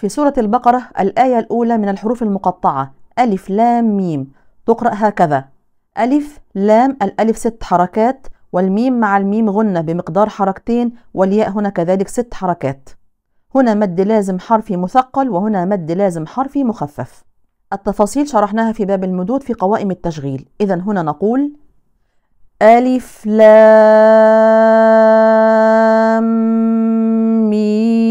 في سورة البقرة الآية الأولى من الحروف المقطعة ألف لام ميم تقرأ هكذا ألف لام الألف ست حركات والميم مع الميم غنة بمقدار حركتين والياء هنا كذلك ست حركات هنا مد لازم حرفي مثقل وهنا مد لازم حرفي مخفف التفاصيل شرحناها في باب المدود في قوائم التشغيل إذا هنا نقول ألف لام ميم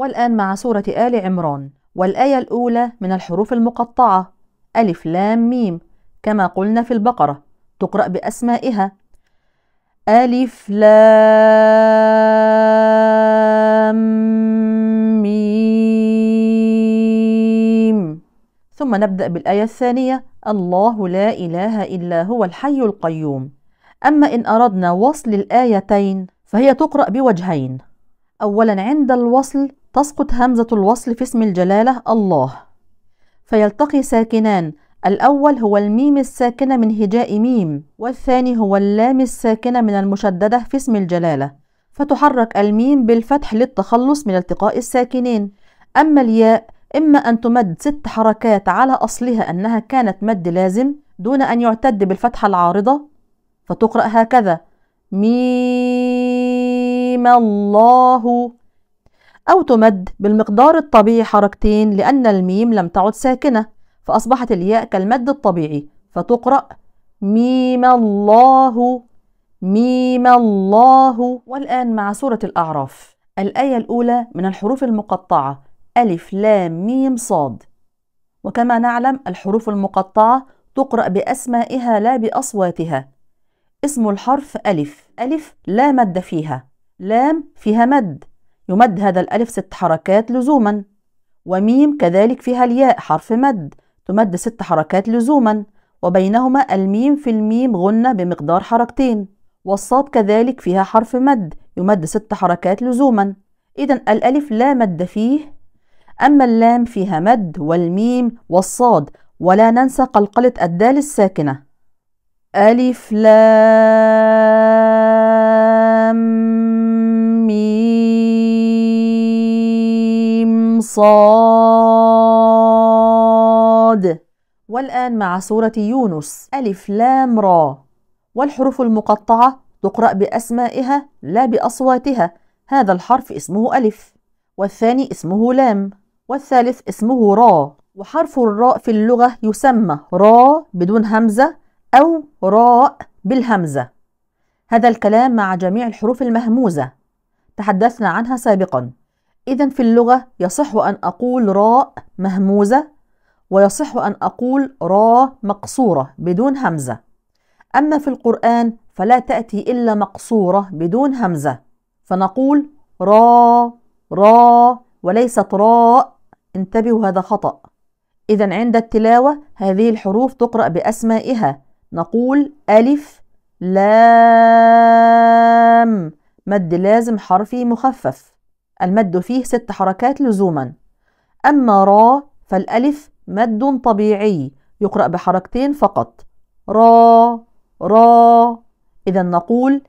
والآن مع سورة آل عمران والآية الأولى من الحروف المقطعة ألف لام ميم كما قلنا في البقرة تقرأ بأسمائها ألف لام ميم ثم نبدأ بالآية الثانية الله لا إله إلا هو الحي القيوم أما إن أردنا وصل الآيتين فهي تقرأ بوجهين أولا عند الوصل تسقط همزة الوصل في اسم الجلالة الله فيلتقي ساكنان الأول هو الميم الساكنة من هجاء ميم والثاني هو اللام الساكنة من المشددة في اسم الجلالة فتحرك الميم بالفتح للتخلص من التقاء الساكنين أما الياء إما أن تمد ست حركات على أصلها أنها كانت مد لازم دون أن يعتد بالفتحة العارضة فتقرأ هكذا ميم الله أو تمد بالمقدار الطبيعي حركتين لأن الميم لم تعد ساكنة فأصبحت الياء كالمد الطبيعي فتقرأ ميم الله ميم الله والآن مع سورة الأعراف الآية الأولى من الحروف المقطعة ألف لام ميم صاد وكما نعلم الحروف المقطعة تقرأ بأسمائها لا بأصواتها اسم الحرف ألف ألف لا مد فيها لام فيها مد يمد هذا الألف ست حركات لزوما وميم كذلك فيها الياء حرف مد تمد ست حركات لزوما وبينهما الميم في الميم غنة بمقدار حركتين والصاد كذلك فيها حرف مد يمد ست حركات لزوما إذا الألف لا مد فيه أما اللام فيها مد والميم والصاد ولا ننسى قلقلة الدال الساكنة ألف لام صاد والآن مع سورة يونس ألف لام را والحروف المقطعة تقرأ بأسمائها لا بأصواتها هذا الحرف اسمه ألف والثاني اسمه لام والثالث اسمه را وحرف الراء في اللغة يسمى را بدون همزة أو راء بالهمزة هذا الكلام مع جميع الحروف المهموزة تحدثنا عنها سابقاً إذا في اللغة يصح أن أقول راء مهموزة ويصح أن أقول راء مقصورة بدون همزة أما في القرآن فلا تأتي إلا مقصورة بدون همزة فنقول را را وليست راء انتبهوا هذا خطأ إذا عند التلاوة هذه الحروف تقرأ بأسمائها نقول ألف لام مد لازم حرفي مخفف المد فيه ست حركات لزوما أما را فالألف مد طبيعي يقرأ بحركتين فقط را را إذا نقول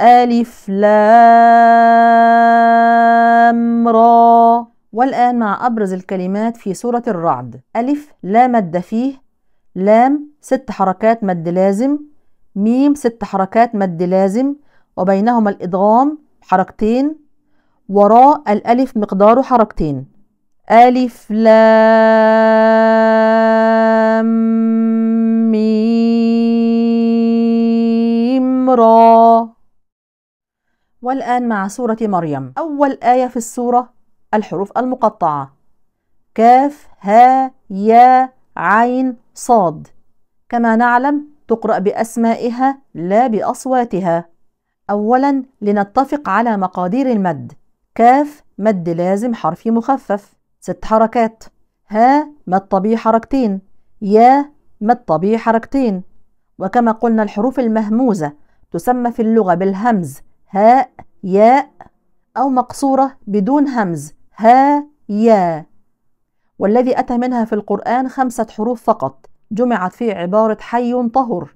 ألف لام را والآن مع أبرز الكلمات في سورة الرعد ألف لا مد فيه لام ست حركات مد لازم ميم ست حركات مد لازم وبينهما الإدغام حركتين وراء الألف مقداره حركتين ألف لام ميم را والآن مع سورة مريم أول آية في السورة الحروف المقطعة كاف ها يا عين صاد كما نعلم تقرأ بأسمائها لا بأصواتها أولا لنتفق على مقادير المد كاف مد لازم حرفي مخفف ست حركات ها مد طبيعي حركتين يا مد طبيعي حركتين وكما قلنا الحروف المهموزة تسمى في اللغة بالهمز هاء ياء أو مقصورة بدون همز ها يا والذي أتى منها في القرآن خمسة حروف فقط جمعت في عبارة حي طهر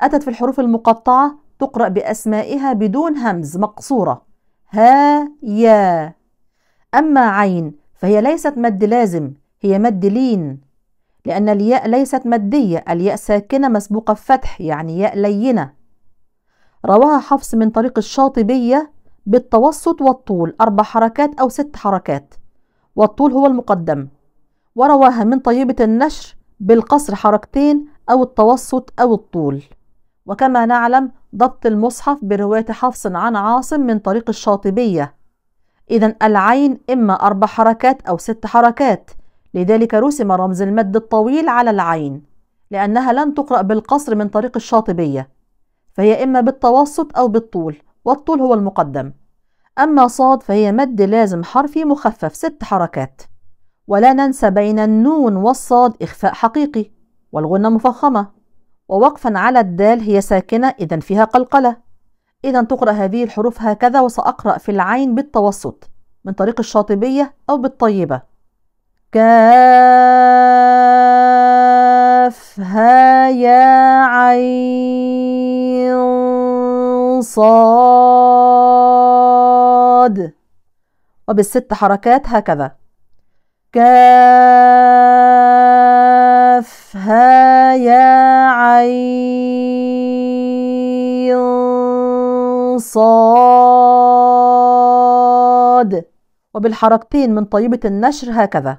أتت في الحروف المقطعة تقرأ بأسمائها بدون همز مقصورة ها يا أما عين فهي ليست مد لازم هي مد لين لأن الياء ليست مدية الياء ساكنة مسبوقة بفتح يعني ياء لينة رواها حفص من طريق الشاطبية بالتوسط والطول أربع حركات أو ست حركات والطول هو المقدم ورواها من طيبة النشر بالقصر حركتين أو التوسط أو الطول وكما نعلم ضبط المصحف برواية حفص عن عاصم من طريق الشاطبية إذا العين إما أربع حركات أو ست حركات لذلك رسم رمز المد الطويل على العين لأنها لن تقرأ بالقصر من طريق الشاطبية فهي إما بالتوسط أو بالطول والطول هو المقدم أما صاد فهي مد لازم حرفي مخفف ست حركات ولا ننسى بين النون والصاد إخفاء حقيقي والغنة مفخمة ووقفا على الدال هي ساكنة إذا فيها قلقلة إذا تقرأ هذه الحروف هكذا وسأقرأ في العين بالتوسط من طريق الشاطبية أو بالطيبة كاف ها يا عين صاد وبالست حركات هكذا كاف ها يا عين صاد وبالحركتين من طيبة النشر هكذا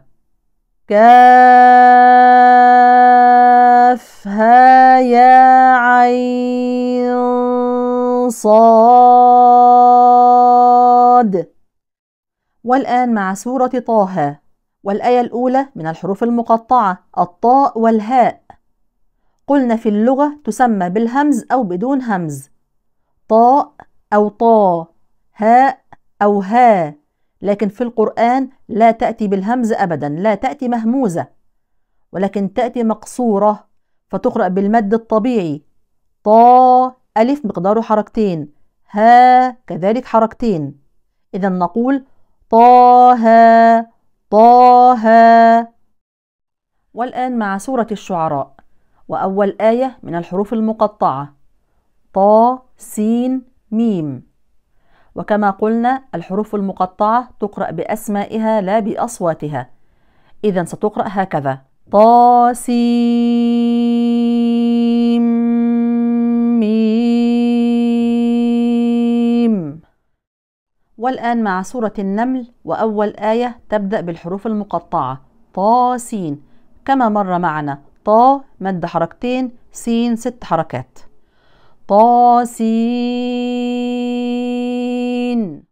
كافها يا عين صاد والآن مع سورة طه والآية الأولى من الحروف المقطعة الطاء والهاء قلنا في اللغة تسمى بالهمز أو بدون همز طاء أو طا هاء أو ها لكن في القرآن لا تأتي بالهمز أبدا لا تأتي مهموزة ولكن تأتي مقصورة فتقرأ بالمد الطبيعي طا ألف مقداره حركتين ها كذلك حركتين إذا نقول طه طه والآن مع سورة الشعراء وأول آية من الحروف المقطعة طا سين ميم وكما قلنا الحروف المقطعة تقرأ بأسمائها لا بأصواتها إذا ستقرأ هكذا طاسين والآن مع سورة النمل وأول آية تبدأ بالحروف المقطعة طاسين كما مر معنا طا مد حركتين سين ست حركات طاسين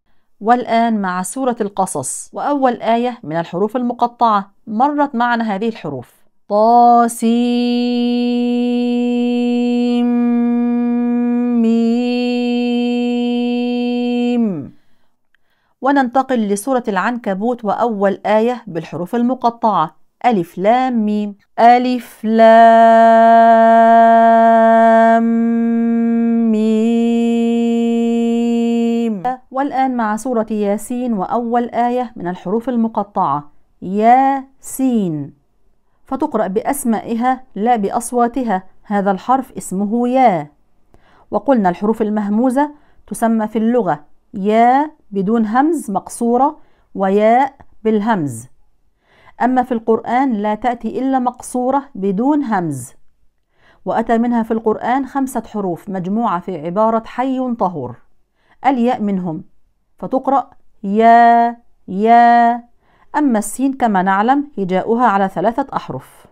والآن مع سورة القصص وأول آية من الحروف المقطعة مرت معنا هذه الحروف طاسين وننتقل لسورة العنكبوت وأول آية بالحروف المقطعة ألف لام ميم ألف لام ميم والآن مع سورة ياسين وأول آية من الحروف المقطعة ياسين فتقرأ بأسمائها لا بأصواتها هذا الحرف اسمه يا وقلنا الحروف المهموزة تسمى في اللغة يا بدون همز مقصورة وياء بالهمز أما في القرآن لا تأتي إلا مقصورة بدون همز وأتى منها في القرآن خمسة حروف مجموعة في عبارة حي طهور الياء منهم فتقرأ يا يا أما السين كما نعلم هجاؤها على ثلاثة أحرف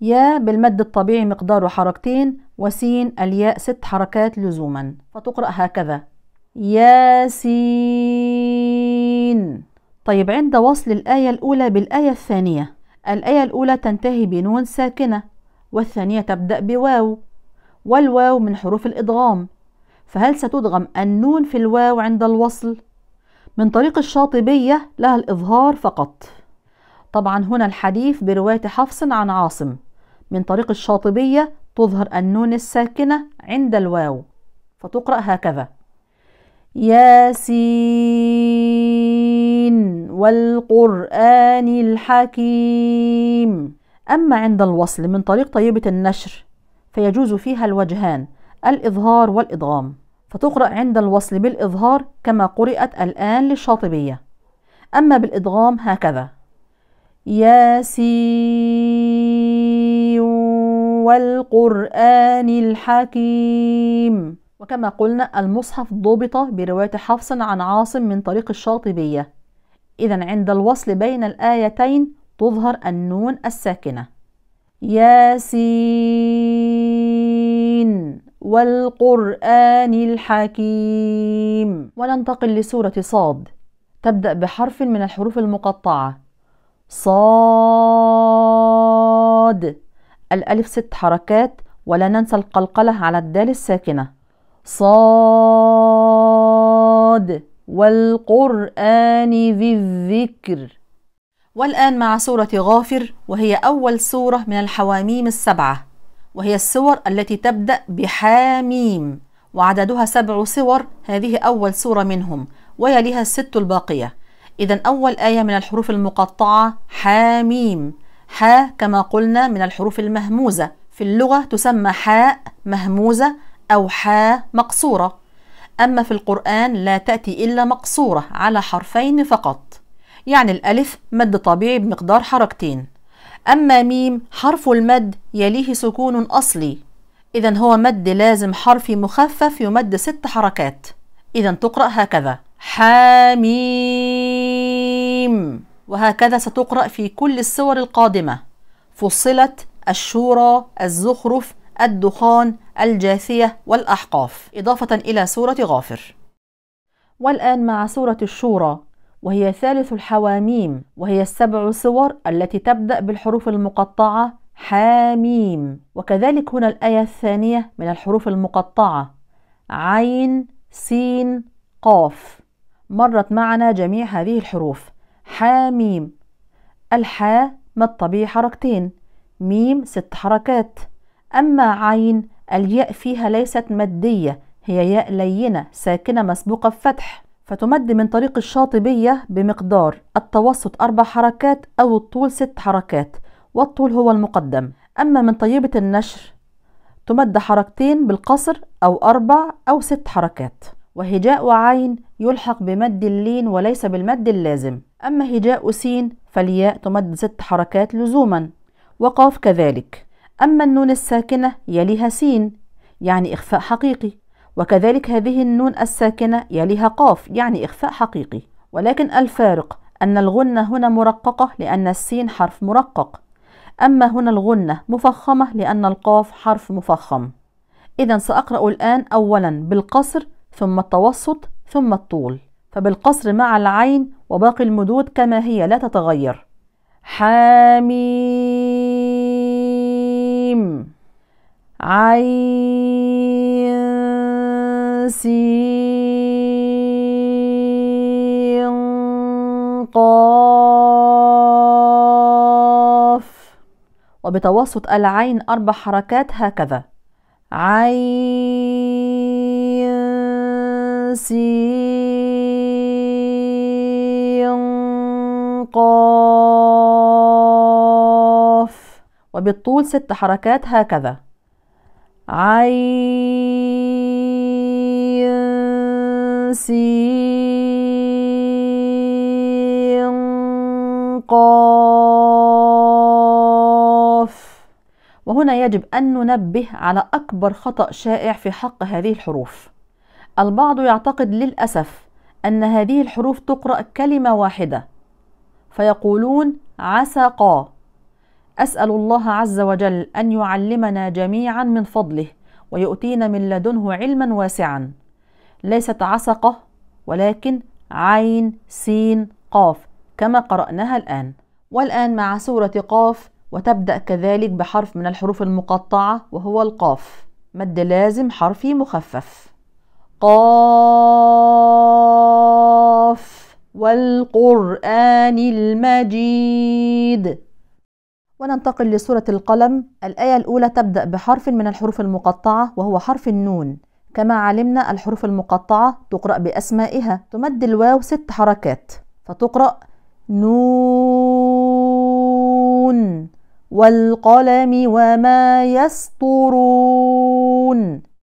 يا بالمد الطبيعي مقداره حركتين وسين الياء ست حركات لزوما فتقرأ هكذا ياسين طيب عند وصل الآية الأولى بالآية الثانية الآية الأولى تنتهي بنون ساكنة والثانية تبدأ بواو والواو من حروف الإدغام فهل ستدغم النون في الواو عند الوصل؟ من طريق الشاطبية لها الإظهار فقط طبعا هنا الحديث برواية حفص عن عاصم من طريق الشاطبية تظهر النون الساكنة عند الواو فتقرأ هكذا ياسين والقرآن الحكيم أما عند الوصل من طريق طيبة النشر فيجوز فيها الوجهان الإظهار والإضغام فتقرأ عند الوصل بالإظهار كما قرأت الآن للشاطبية أما بالإضغام هكذا ياسين والقرآن الحكيم وكما قلنا المصحف ضبط برواية حفص عن عاصم من طريق الشاطبية إذا عند الوصل بين الآيتين تظهر النون الساكنة ياسين والقرآن الحكيم وننتقل لسورة صاد تبدأ بحرف من الحروف المقطعة صاد الألف ست حركات ولا ننسى القلقلة على الدال الساكنة صاد والقرآن ذي الذكر والآن مع سورة غافر وهي أول سورة من الحواميم السبعة وهي السور التي تبدأ بحاميم وعددها سبع سور هذه أول سورة منهم ويليها الست الباقية إذا أول آية من الحروف المقطعة حاميم حا كما قلنا من الحروف المهموزة في اللغة تسمى حاء مهموزة أو حاء مقصورة أما في القرآن لا تأتي إلا مقصورة على حرفين فقط يعني الألف مد طبيعي بمقدار حركتين أما ميم حرف المد يليه سكون أصلي إذا هو مد لازم حرفي مخفف يمد ست حركات إذا تقرأ هكذا حاميم وهكذا ستقرأ في كل السور القادمة فصلت الشورى الزخرف الدخان الجاثية والأحقاف إضافة إلى سورة غافر والآن مع سورة الشورى وهي ثالث الحواميم وهي السبع سور التي تبدأ بالحروف المقطعة حاميم وكذلك هنا الآية الثانية من الحروف المقطعة عين سين قاف مرت معنا جميع هذه الحروف حاميم الحاء ما الطبيعي حركتين ميم ست حركات أما عين الياء فيها ليست مادية هي ياء لينة ساكنة مسبوقة بفتح فتمد من طريق الشاطبية بمقدار التوسط أربع حركات أو الطول ست حركات والطول هو المقدم أما من طيبة النشر تمد حركتين بالقصر أو أربع أو ست حركات وهجاء وعين يلحق بمد اللين وليس بالمد اللازم أما هجاء سين فالياء تمد ست حركات لزوما وقاف كذلك أما النون الساكنة يليها سين يعني إخفاء حقيقي وكذلك هذه النون الساكنة يليها قاف يعني إخفاء حقيقي ولكن الفارق أن الغنة هنا مرققة لأن السين حرف مرقق أما هنا الغنة مفخمة لأن القاف حرف مفخم إذا سأقرأ الآن أولا بالقصر ثم التوسط ثم الطول فبالقصر مع العين وباقي المدود كما هي لا تتغير حامي ميم عين سين قاف وبتوسط العين أربع حركات هكذا عين سين قاف وبالطول ست حركات هكذا عين سين قاف وهنا يجب أن ننبه على أكبر خطأ شائع في حق هذه الحروف البعض يعتقد للأسف أن هذه الحروف تقرأ كلمة واحدة فيقولون عسقا أسأل الله عز وجل أن يعلمنا جميعا من فضله ويؤتينا من لدنه علما واسعا ليست عسقه ولكن عين سين قاف كما قرأناها الآن والآن مع سورة قاف وتبدأ كذلك بحرف من الحروف المقطعة وهو القاف مد لازم حرفي مخفف قاف والقرآن المجيد وننتقل لسورة القلم الآية الأولى تبدأ بحرف من الحروف المقطعة وهو حرف النون كما علمنا الحروف المقطعة تقرأ بأسمائها تمد الواو ست حركات فتقرأ نون والقلم وما يسطرون